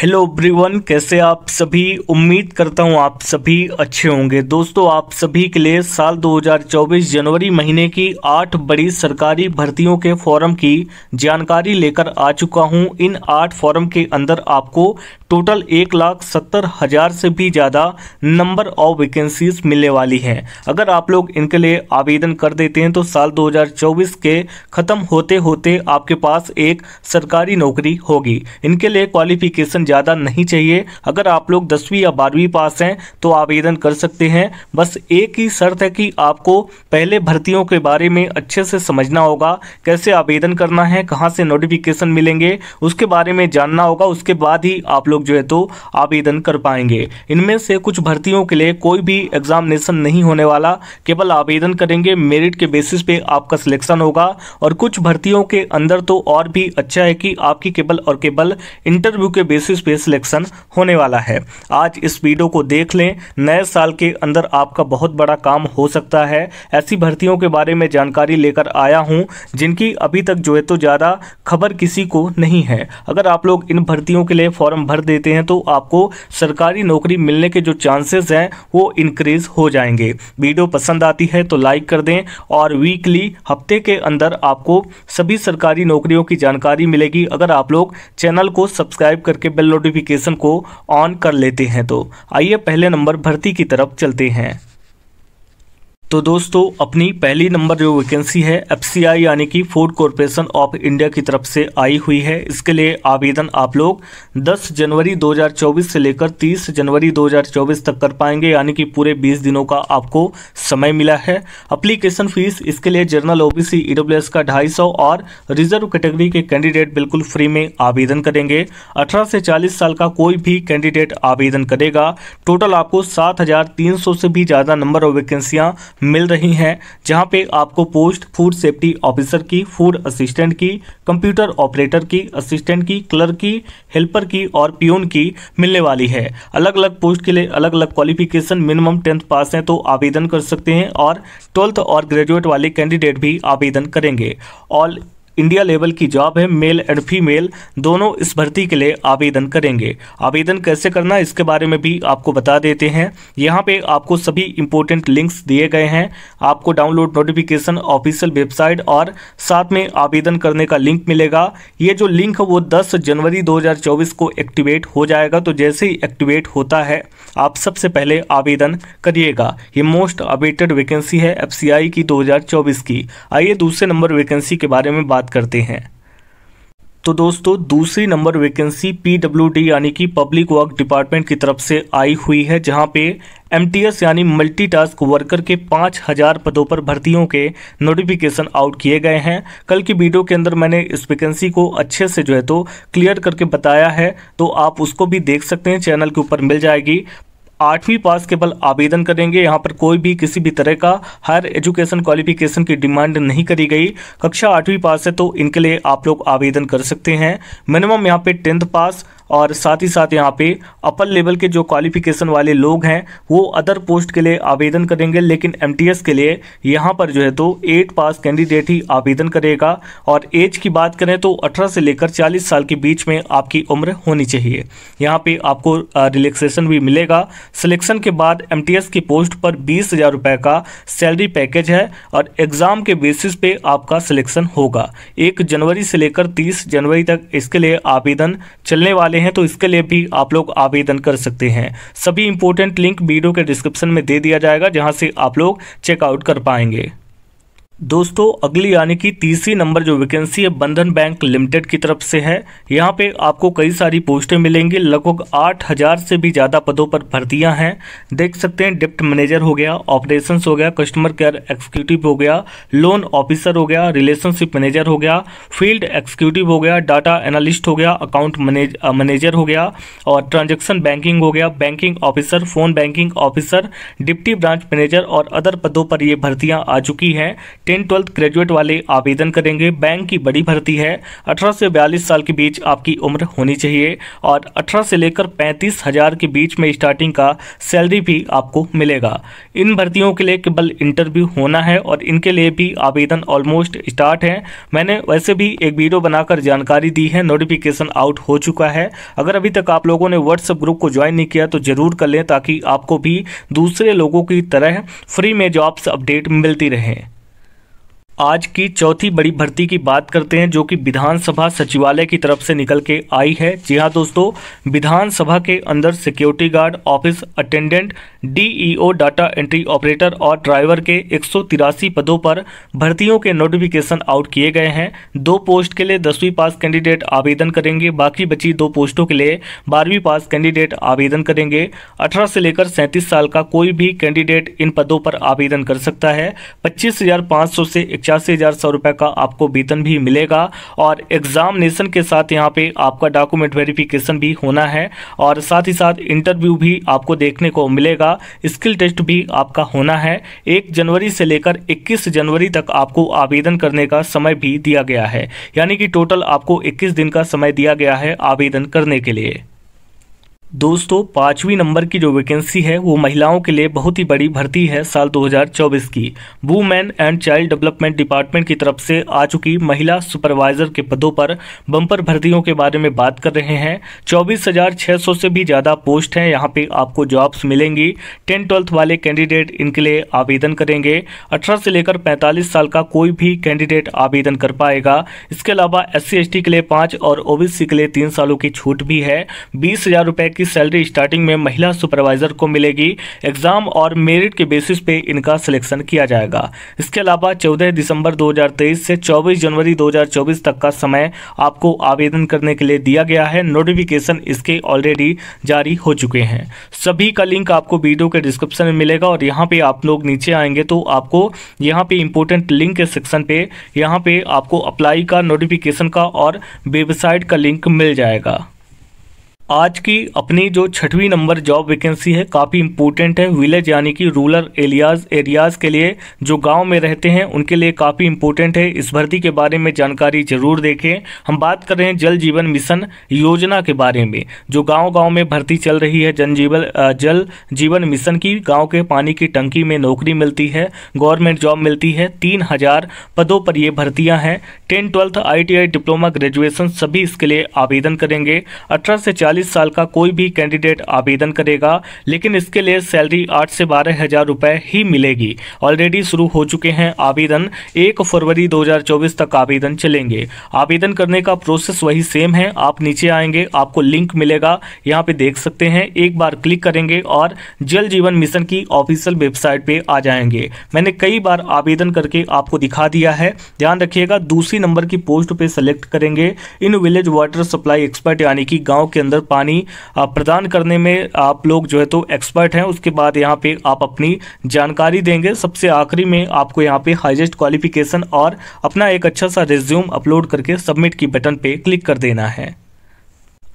hello ब्रीवन कैसे आप सभी उम्मीद करता हूं आप सभी अच्छे होंगे दोस्तों आप सभी के लिए साल 2024 जनवरी महीने की आठ बड़ी सरकारी भर्तियों के फॉर्म की जानकारी लेकर आ चुका हूं इन आठ फॉर्म के अंदर आपको टोटल एक लाख सत्तर हज़ार से भी ज़्यादा नंबर ऑफ वैकेंसीज मिलने वाली हैं अगर आप लोग इनके लिए आवेदन कर देते हैं तो साल दो के ख़त्म होते होते आपके पास एक सरकारी नौकरी होगी इनके लिए क्वालिफिकेशन ज़्यादा नहीं चाहिए अगर आप लोग दसवीं या बारहवीं पास हैं तो आवेदन कर सकते हैं बस एक ही शर्त है कि आपको पहले भर्तियों के बारे में अच्छे से समझना होगा कैसे आवेदन करना है कहाँ से नोटिफिकेशन मिलेंगे उसके बारे में जानना होगा उसके बाद ही आप लोग जो है तो आवेदन कर पाएंगे इनमें से कुछ भर्तियों के लिए कोई भी एग्जामिनेशन नहीं होने वाला केवल आवेदन करेंगे मेरिट के बेसिस पे आपका सिलेक्शन होगा और कुछ भर्तियों के अंदर तो और भी अच्छा है कि आपकी केवल और केवल इंटरव्यू के बेसिस ऑफिस पे सिलेक्शन होने वाला है आज इस वीडियो को देख लें नए साल के अंदर आपका बहुत बड़ा काम हो सकता है ऐसी भर्तियों के बारे में जानकारी लेकर आया हूं जिनकी अभी तक जो है तो ज़्यादा खबर किसी को नहीं है अगर आप लोग इन भर्तियों के लिए फॉर्म भर देते हैं तो आपको सरकारी नौकरी मिलने के जो चांसेस हैं वो इंक्रीज हो जाएंगे वीडियो पसंद आती है तो लाइक कर दें और वीकली हफ्ते के अंदर आपको सभी सरकारी नौकरियों की जानकारी मिलेगी अगर आप लोग चैनल को सब्सक्राइब करके बेल बेल नोटिफिकेशन को ऑन कर लेते हैं तो आइए पहले नंबर भर्ती की तरफ चलते हैं तो दोस्तों अपनी पहली नंबर जो वैकेंसी है एफसीआई यानी कि फूड कॉरपोरेशन ऑफ इंडिया की तरफ से आई हुई है इसके लिए आवेदन आप लोग 10 जनवरी 2024 से लेकर 30 जनवरी 2024 तक कर पाएंगे यानी कि पूरे 20 दिनों का आपको समय मिला है अप्लीकेशन फीस इसके लिए जर्नल ओबीसी ईडब्ल्यूएस का ढाई और रिजर्व कैटेगरी के कैंडिडेट बिल्कुल फ्री में आवेदन करेंगे अठारह से चालीस साल का कोई भी कैंडिडेट आवेदन करेगा टोटल आपको सात से भी ज़्यादा नंबर और वैकेंसियां मिल रही हैं जहां पे आपको पोस्ट फूड सेफ्टी ऑफिसर की फूड असिस्टेंट की कंप्यूटर ऑपरेटर की असिस्टेंट की क्लर्क की हेल्पर की और पियोन की मिलने वाली है अलग अलग पोस्ट के लिए अलग अलग क्वालिफिकेशन मिनिमम टेंथ पास हैं तो आवेदन कर सकते हैं और ट्वेल्थ और ग्रेजुएट वाले कैंडिडेट भी आवेदन करेंगे ऑल इंडिया लेवल की जॉब है मेल एंड फीमेल दोनों इस भर्ती के लिए आवेदन करेंगे आवेदन कैसे करना इसके बारे में भी आपको बता देते हैं यहाँ पे आपको सभी इंपॉर्टेंट लिंक्स दिए गए हैं आपको डाउनलोड नोटिफिकेशन ऑफिशियल वेबसाइट और साथ में आवेदन करने का लिंक मिलेगा ये जो लिंक है वो दस जनवरी दो को एक्टिवेट हो जाएगा तो जैसे ही एक्टिवेट होता है आप सबसे पहले आवेदन करिएगा ये मोस्ट अपडेटेड वैकेंसी है एफ की 2024 की आइए दूसरे नंबर वैकेंसी के बारे में बात बात करते हैं तो दोस्तों दूसरी नंबर वैकेंसी पीडब्ल्यूडी यानी कि पब्लिक वर्क डिपार्टमेंट की तरफ से आई हुई है जहां पे एमटीएस यानी मल्टीटास्क वर्कर के पाँच हज़ार पदों पर भर्तियों के नोटिफिकेशन आउट किए गए हैं कल की वीडियो के अंदर मैंने इस वैकेंसी को अच्छे से जो है तो क्लियर करके बताया है तो आप उसको भी देख सकते हैं चैनल के ऊपर मिल जाएगी आठवीं पास केवल आवेदन करेंगे यहाँ पर कोई भी किसी भी तरह का हायर एजुकेशन क्वालिफिकेशन की डिमांड नहीं करी गई कक्षा आठवीं पास है तो इनके लिए आप लोग आवेदन कर सकते हैं मिनिमम यहाँ पे टेंथ पास और साथ ही साथ यहाँ पे अपर लेवल के जो क्वालिफिकेशन वाले लोग हैं वो अदर पोस्ट के लिए आवेदन करेंगे लेकिन एम के लिए यहाँ पर जो है तो एट पास कैंडिडेट ही आवेदन करेगा और एज की बात करें तो अठारह से लेकर चालीस साल के बीच में आपकी उम्र होनी चाहिए यहाँ पे आपको रिलैक्सेशन भी मिलेगा सिलेक्शन के बाद एम की पोस्ट पर बीस हज़ार रुपये का सैलरी पैकेज है और एग्ज़ाम के बेसिस पे आपका सिलेक्शन होगा एक जनवरी से लेकर तीस जनवरी तक इसके लिए आवेदन चलने वाले वाले हैं तो इसके लिए भी आप लोग आवेदन कर सकते हैं सभी इंपॉर्टेंट लिंक वीडियो के डिस्क्रिप्शन में दे दिया जाएगा जहां से आप लोग चेकआउट कर पाएंगे दोस्तों अगली यानी कि तीसरी नंबर जो वैकेंसी है बंधन बैंक लिमिटेड की तरफ से है यहाँ पे आपको कई सारी पोस्टें मिलेंगी लगभग आठ हज़ार से भी ज़्यादा पदों पर भर्तियाँ हैं देख सकते हैं डिप्ट मैनेजर हो गया ऑपरेशंस हो गया कस्टमर केयर एक्जीक्यूटिव हो गया लोन ऑफिसर हो गया रिलेशनशिप मैनेजर हो गया फील्ड एक्जीक्यूटिव हो गया डाटा एनालिस्ट हो गया अकाउंट मैनेजर हो गया और ट्रांजेक्शन बैंकिंग हो गया banking officer phone banking officer deputy branch manager और अदर पदों पर ये भर्तियाँ आ चुकी हैं टेन ट्वेल्थ ग्रेजुएट वाले आवेदन करेंगे बैंक की बड़ी भर्ती है अठारह से बयालीस साल के बीच आपकी उम्र होनी चाहिए और अठारह से लेकर पैंतीस हज़ार के बीच में स्टार्टिंग का सैलरी भी आपको मिलेगा इन भर्तियों के लिए केवल इंटरव्यू होना है और इनके लिए भी आवेदन ऑलमोस्ट स्टार्ट है मैंने वैसे भी एक वीडियो बनाकर जानकारी दी है नोटिफिकेशन आउट हो चुका है अगर अभी तक आप लोगों ने व्हाट्सएप ग्रुप को ज्वाइन नहीं किया तो ज़रूर कर लें ताकि आपको भी दूसरे लोगों की तरह फ्री में जॉब्स अपडेट मिलती रहें आज की चौथी बड़ी भर्ती की बात करते हैं जो कि विधानसभा सचिवालय की तरफ से निकल के आई है जी हाँ दोस्तों विधानसभा के अंदर security guard office attendant DEO data entry operator और ड्राइवर के एक पदों पर भर्तियों के नोटिफिकेशन आउट किए गए हैं दो पोस्ट के लिए दसवीं पास कैंडिडेट आवेदन करेंगे बाकी बची दो पोस्टों के लिए बारहवीं पास कैंडिडेट आवेदन करेंगे अठारह से लेकर सैंतीस साल का कोई भी कैंडिडेट इन पदों पर आवेदन कर सकता है पच्चीस से इक्यासी हज़ार सौ रुपये का आपको वेतन भी मिलेगा और एग्जामिनेशन के साथ यहाँ पे आपका डॉक्यूमेंट वेरिफिकेशन भी होना है और साथ ही साथ इंटरव्यू भी आपको देखने को मिलेगा का स्किल टेस्ट भी आपका होना है एक जनवरी से लेकर 21 जनवरी तक आपको आवेदन करने का समय भी दिया गया है यानी कि टोटल आपको 21 दिन का समय दिया गया है आवेदन करने के लिए दोस्तों पाँचवीं नंबर की जो वैकेंसी है वो महिलाओं के लिए बहुत ही बड़ी भर्ती है साल 2024 की women and child development department की तरफ से आ चुकी महिला सुपरवाइजर के पदों पर बम्पर भर्तियों के बारे में बात कर रहे हैं 24,600 से भी ज़्यादा पोस्ट हैं यहाँ पे आपको जॉब्स मिलेंगी टेन ट्वेल्थ वाले कैंडिडेट इनके लिए आवेदन करेंगे अठारह से लेकर पैंतालीस साल का कोई भी कैंडिडेट आवेदन कर पाएगा इसके अलावा एस सी के लिए पाँच और ओ के लिए तीन सालों की छूट भी है बीस हज़ार की सैलरी स्टार्टिंग में महिला सुपरवाइजर को मिलेगी एग्जाम और मेरिट के बेसिस पे इनका सिलेक्शन किया जाएगा इसके अलावा 14 दिसंबर 2023 से 24 जनवरी 2024 तक का समय आपको आवेदन करने के लिए दिया गया है नोटिफिकेशन इसके ऑलरेडी जारी हो चुके हैं सभी का लिंक आपको वीडियो के डिस्क्रिप्शन में मिलेगा और यहाँ पे आप लोग नीचे आएंगे तो आपको यहाँ पे इंपोर्टेंट लिंक के सेक्शन पे यहाँ पे आपको अप्लाई का नोटिफिकेशन का और वेबसाइट का लिंक मिल जाएगा आज की अपनी जो छठवीं नंबर जॉब वैकेंसी है काफ़ी इम्पोर्टेंट है विलेज यानी कि रूरल एरियाज एरियाज़ के लिए जो गांव में रहते हैं उनके लिए काफ़ी इम्पोर्टेंट है इस भर्ती के बारे में जानकारी जरूर देखें हम बात कर रहे हैं जल जीवन मिशन योजना के बारे में जो गांव गांव में भर्ती चल रही है जनजीवन जल जीवन मिशन की गाँव के पानी की टंकी में नौकरी मिलती है गवर्नमेंट जॉब मिलती है तीन पदों पर ये भर्तियाँ हैं ten twelfth I diploma graduation सभी इसके लिए आवेदन करेंगे अठारह से चालीस 40 साल का कोई भी कैंडिडेट आवेदन करेगा लेकिन इसके लिए सैलरी आठ से बारह हज़ार रुपये ही मिलेगी ऑलरेडी शुरू हो चुके हैं आवेदन एक फरवरी 2024 तक आवेदन चलेंगे आवेदन करने का प्रोसेस वही सेम है आप नीचे आएंगे आपको लिंक मिलेगा यहाँ पे देख सकते हैं एक बार क्लिक करेंगे और जल जीवन मिशन की ऑफिशियल वेबसाइट पे आ जाएंगे मैंने कई बार आवेदन करके आपको दिखा दिया है ध्यान रखिएगा दूसरी नंबर की पोस्ट पे सेलेक्ट करेंगे इन विलेज वाटर सप्लाई एक्सपर्ट यानी कि गांव के अंदर पानी प्रदान करने में आप लोग जो है तो एक्सपर्ट हैं उसके बाद यहाँ पे आप अपनी जानकारी देंगे सबसे आखिरी में आपको यहाँ पे हाइजेस्ट क्वालिफिकेशन और अपना एक अच्छा सा रिज्यूम अपलोड करके सबमिट की बटन पे क्लिक कर देना है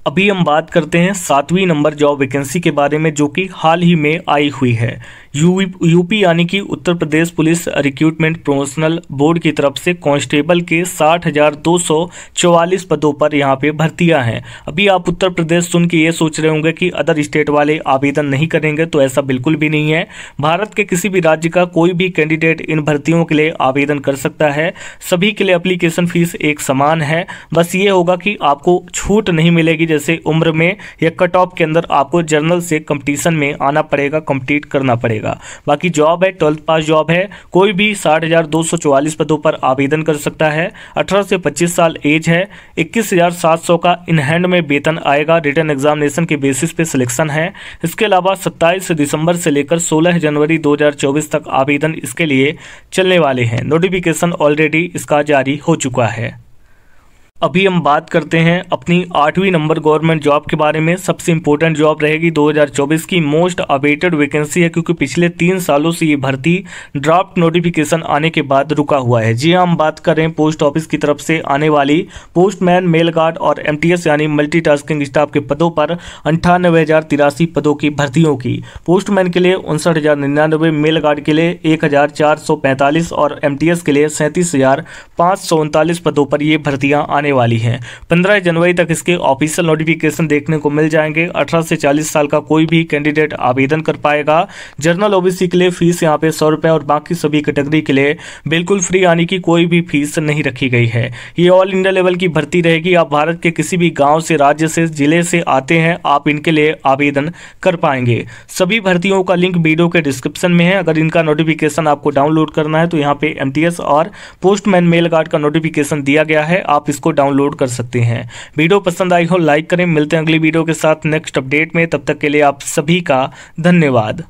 अभी हम बात करते हैं सातवीं नंबर जॉब वैकेंसी के बारे में जो कि हाल ही में आई हुई है यू यूपी यानी कि Uttar Pradesh police recruitment promotional board की तरफ से कांस्टेबल के साठ हज़ार दो सौ चौवालीस पदों पर यहाँ पे भर्तियां हैं अभी आप उत्तर प्रदेश सुन के ये सोच रहे होंगे कि अदर स्टेट वाले आवेदन नहीं करेंगे तो ऐसा बिल्कुल भी नहीं है भारत के किसी भी राज्य का कोई भी कैंडिडेट इन भर्तियों के लिए आवेदन कर सकता है सभी के लिए अप्लीकेशन फ़ीस एक समान है बस ये होगा कि आपको छूट नहीं मिलेगी जैसे उम्र में या कट ऑफ के अंदर आपको जर्नल से कंपटीशन में आना पड़ेगा कंप्लीट करना पड़ेगा बाकी जॉब है ट्वेल्थ पास जॉब है कोई भी साठ हज़ार दो सौ चौवालीस पदों पर आवेदन कर सकता है अठारह से पच्चीस साल एज है इक्कीस हज़ार सात सौ का इन हैंड में वेतन आएगा रिटर्न एग्जामिनेशन के बेसिस पे सिलेक्शन है इसके अलावा सत्ताईस दिसंबर से लेकर सोलह जनवरी दो तक आवेदन इसके लिए चलने वाले हैं नोटिफिकेशन ऑलरेडी इसका जारी हो चुका है अभी हम बात करते हैं अपनी आठवीं नंबर गवर्नमेंट जॉब के बारे में सबसे इम्पोर्टेंट जॉब रहेगी 2024 की मोस्ट अवेटेड वैकेंसी है क्योंकि पिछले तीन सालों से ये भर्ती ड्राफ्ट नोटिफिकेशन आने के बाद रुका हुआ है जी हाँ, हम बात करें पोस्ट ऑफिस की तरफ से आने वाली पोस्टमैन मेल गार्ड और एम यानी मल्टी स्टाफ के पदों पर अंठानवे पदों की भर्तियों की पोस्टमैन के लिए उनसठ मेल गार्ड के लिए एक और एम के लिए सैंतीस पदों पर ये भर्तियाँ आने वाली है पंद्रह जनवरी तक इसके ऑफिशियल नोटिफिकेशन देखने को मिल जाएंगे अठारह से चालीस साल का कोई भी कैंडिडेट आवेदन कर पाएगा जनरल ओबीसी के लिए फीस यहाँ पे सौ रुपए और बाकी सभी कैटेगरी के लिए बिल्कुल फ्री यानी कि कोई भी फीस नहीं रखी गई है ये ऑल इंडिया लेवल की भर्ती रहेगी आप भारत के किसी भी गाँव से राज्य से जिले से आते हैं आप इनके लिए आवेदन कर पाएंगे सभी भर्तियों का लिंक वीडियो के डिस्क्रिप्शन में है अगर इनका नोटिफिकेशन आपको डाउनलोड करना है तो यहाँ पे एमटीएस और पोस्टमैन मेल गार्ड का नोटिफिकेशन दिया गया है आप इसको डाउनलोड कर सकते हैं वीडियो पसंद आई हो लाइक करें मिलते हैं अगली वीडियो के साथ नेक्स्ट अपडेट में तब तक के लिए आप सभी का धन्यवाद